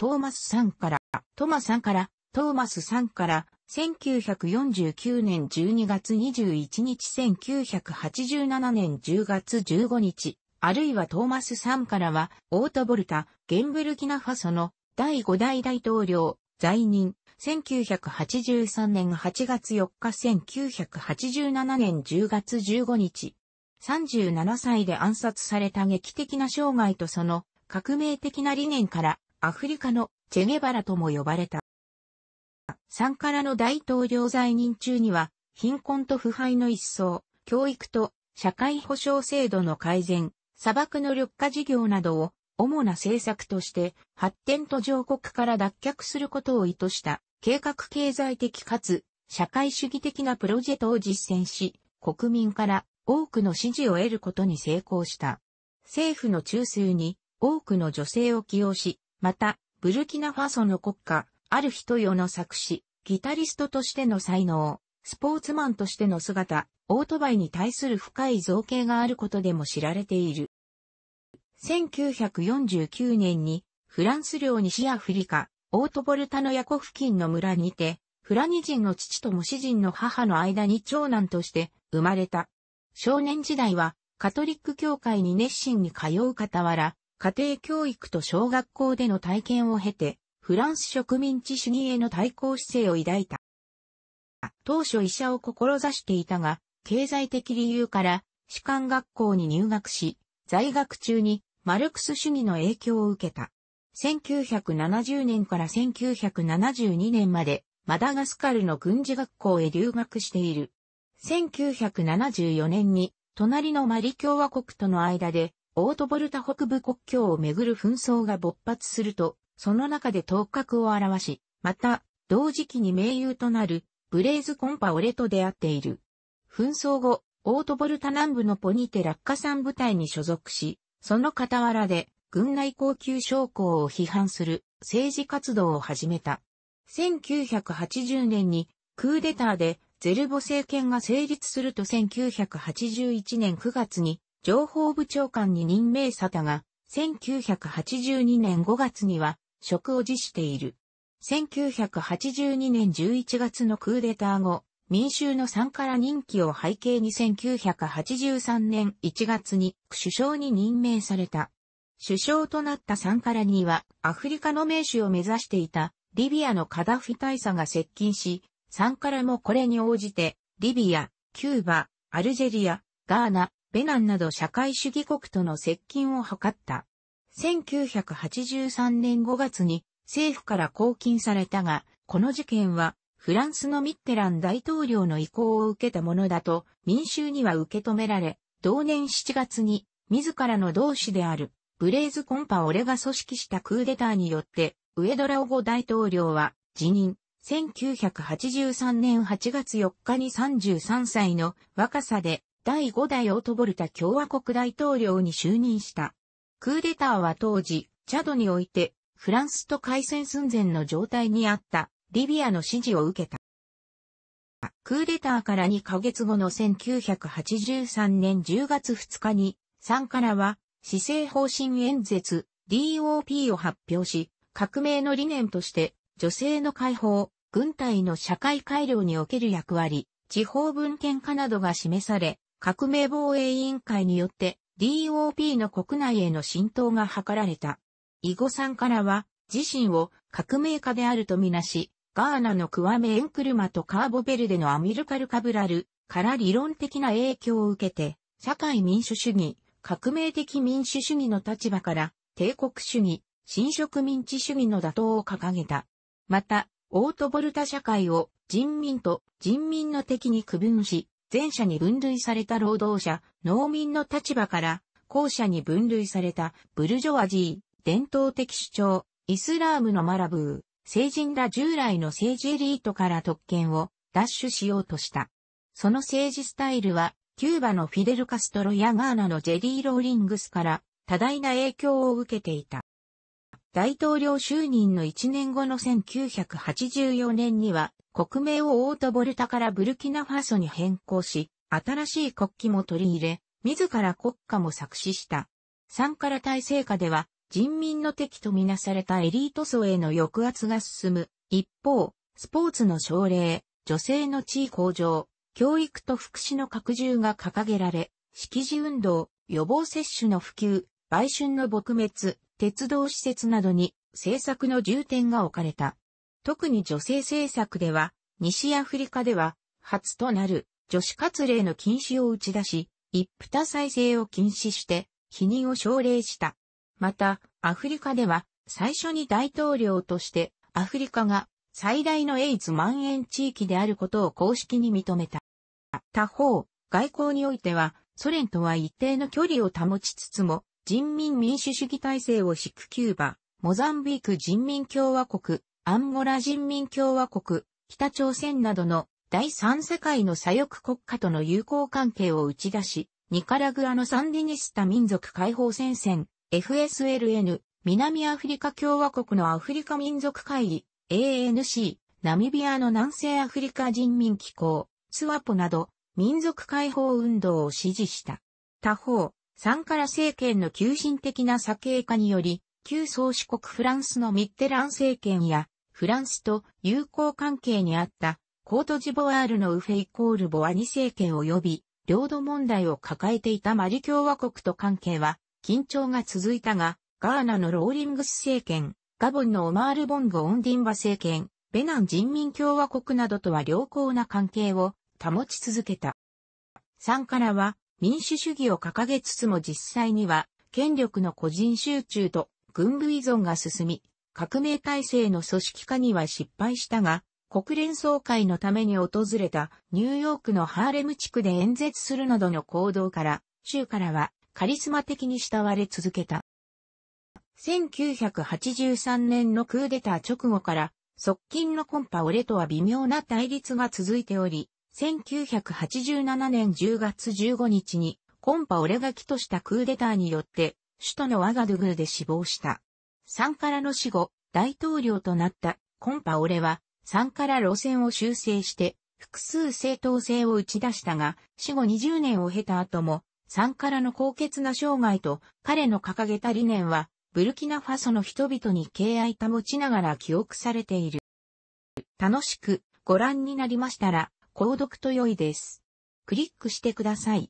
トーマスさんから、トマさんから、トーマスさんから、1949年12月21日1987年10月15日、あるいはトーマスさんからは、オートボルタ、ゲンブルキナファソの第5代大統領、在任、1983年8月4日1987年10月15日、37歳で暗殺された劇的な生涯とその革命的な理念からアフリカのチェゲバラとも呼ばれた。3からの大統領在任中には、貧困と腐敗の一層、教育と社会保障制度の改善、砂漠の緑化事業などを主な政策として発展途上国から脱却することを意図した計画経済的かつ社会主義的なプロジェクトを実践し、国民から多くの支持を得ることに成功した。政府の中枢に多くの女性を起用し、また、ブルキナファソの国家、ある人よの作詞、ギタリストとしての才能、スポーツマンとしての姿、オートバイに対する深い造形があることでも知られている。1949年にフランス領西アフリカ、オートボルタのヤコ付近の村にて、フラニ人の父とモシ人の母の間に長男として生まれた。少年時代はカトリック教会に熱心に通う傍ら、家庭教育と小学校での体験を経て、フランス植民地主義への対抗姿勢を抱いた。当初医者を志していたが、経済的理由から士官学校に入学し、在学中にマルクス主義の影響を受けた。1970年から1972年までマダガスカルの軍事学校へ留学している。1974年に隣のマリ共和国との間でオートボルタ北部国境をめぐる紛争が勃発すると、その中で頭角を表し、また、同時期に盟友となる、ブレイズ・コンパオレと出会っている。紛争後、オートボルタ南部のポニテ落下山部隊に所属し、その傍らで、軍内高級将校を批判する政治活動を始めた。1980年にクーデターでゼルボ政権が成立すると1981年9月に情報部長官に任命されたが、1982年5月には職を辞している。1982年11月のクーデター後、民衆の3から任期を背景に1983年1月に首相に任命された。首相となった3から2はアフリカの名手を目指していたリビアのカダフィ大佐が接近し、3からもこれに応じてリビア、キューバ、アルジェリア、ガーナ、ベナンなど社会主義国との接近を図った。1983年5月に政府から公禁されたが、この事件はフランスのミッテラン大統領の意向を受けたものだと民衆には受け止められ、同年7月に自らの同志であるブレイズ・コンパ・オレが組織したクーデターによって、ウエドラオゴ大統領は辞任。1983年8月4日に33歳の若さで第5代オートボルタ共和国大統領に就任した。クーデターは当時、チャドにおいて、フランスと開戦寸前の状態にあった、リビアの支持を受けた。クーデターから2ヶ月後の1983年10月2日に、3からは、施政方針演説 DOP を発表し、革命の理念として、女性の解放、軍隊の社会改良における役割、地方文献化などが示され、革命防衛委員会によって DOP の国内への浸透が図られた。イゴさんからは自身を革命家であるとみなし、ガーナのクワメエンクルマとカーボベルデのアミルカル・カブラルから理論的な影響を受けて、社会民主主義、革命的民主主義の立場から帝国主義、新植民地主義の打倒を掲げた。また、オートボルタ社会を人民と人民の敵に区分し、前者に分類された労働者、農民の立場から、後者に分類されたブルジョワジー、伝統的主張、イスラームのマラブー、成人ら従来の政治エリートから特権を奪取しようとした。その政治スタイルは、キューバのフィデル・カストロやガーナのジェリー・ローリングスから多大な影響を受けていた。大統領就任の1年後の1984年には、国名をオートボルタからブルキナファソに変更し、新しい国旗も取り入れ、自ら国家も作詞した。3から体制下では、人民の敵とみなされたエリート層への抑圧が進む。一方、スポーツの奨励、女性の地位向上、教育と福祉の拡充が掲げられ、識字運動、予防接種の普及、売春の撲滅、鉄道施設などに政策の重点が置かれた。特に女性政策では、西アフリカでは、初となる女子活例の禁止を打ち出し、一夫多妻制を禁止して、否認を奨励した。また、アフリカでは、最初に大統領として、アフリカが最大のエイズ蔓延地域であることを公式に認めた。他方、外交においては、ソ連とは一定の距離を保ちつつも、人民民主主義体制を敷くキューバ、モザンビーク人民共和国、アンゴラ人民共和国、北朝鮮などの第三世界の左翼国家との友好関係を打ち出し、ニカラグアのサンディニスタ民族解放戦線、FSLN、南アフリカ共和国のアフリカ民族会議、ANC、ナミビアの南西アフリカ人民機構、スワポなど、民族解放運動を支持した。他方、サンカラ政権の急進的な左傾化により、旧宗主国フランスのミッテラン政権や、フランスと友好関係にあったコートジボワールのウフェイコールボワニ政権及び領土問題を抱えていたマリ共和国と関係は緊張が続いたが、ガーナのローリングス政権、ガボンのオマール・ボンゴ・オンディンバ政権、ベナン人民共和国などとは良好な関係を保ち続けた。3からは民主主義を掲げつつも実際には権力の個人集中と軍部依存が進み、革命体制の組織化には失敗したが、国連総会のために訪れたニューヨークのハーレム地区で演説するなどの行動から、州からはカリスマ的に慕われ続けた。1983年のクーデター直後から、側近のコンパオレとは微妙な対立が続いており、1987年10月15日にコンパオレが起としたクーデターによって、首都のワガドゥグーで死亡した。3からの死後、大統領となったコンパオレは、3から路線を修正して、複数正当性を打ち出したが、死後20年を経た後も、3からの高潔な生涯と彼の掲げた理念は、ブルキナファソの人々に敬愛保ちながら記憶されている。楽しくご覧になりましたら、購読と良いです。クリックしてください。